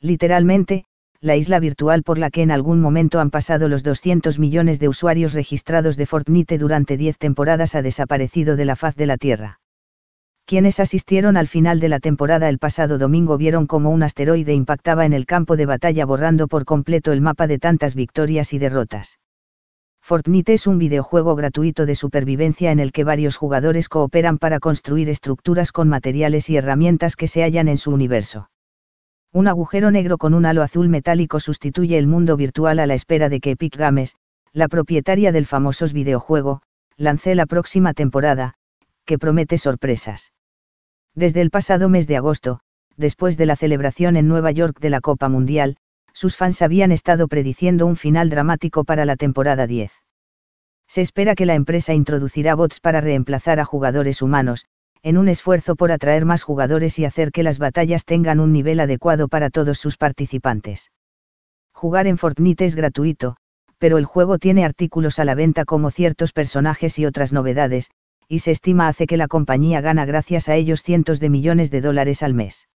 literalmente, la isla virtual por la que en algún momento han pasado los 200 millones de usuarios registrados de Fortnite durante 10 temporadas ha desaparecido de la faz de la Tierra. Quienes asistieron al final de la temporada el pasado domingo vieron cómo un asteroide impactaba en el campo de batalla borrando por completo el mapa de tantas victorias y derrotas. Fortnite es un videojuego gratuito de supervivencia en el que varios jugadores cooperan para construir estructuras con materiales y herramientas que se hallan en su universo. Un agujero negro con un halo azul metálico sustituye el mundo virtual a la espera de que Epic Games, la propietaria del famoso videojuego, lance la próxima temporada, que promete sorpresas. Desde el pasado mes de agosto, después de la celebración en Nueva York de la Copa Mundial, sus fans habían estado prediciendo un final dramático para la temporada 10. Se espera que la empresa introducirá bots para reemplazar a jugadores humanos, en un esfuerzo por atraer más jugadores y hacer que las batallas tengan un nivel adecuado para todos sus participantes. Jugar en Fortnite es gratuito, pero el juego tiene artículos a la venta como ciertos personajes y otras novedades, y se estima hace que la compañía gana gracias a ellos cientos de millones de dólares al mes.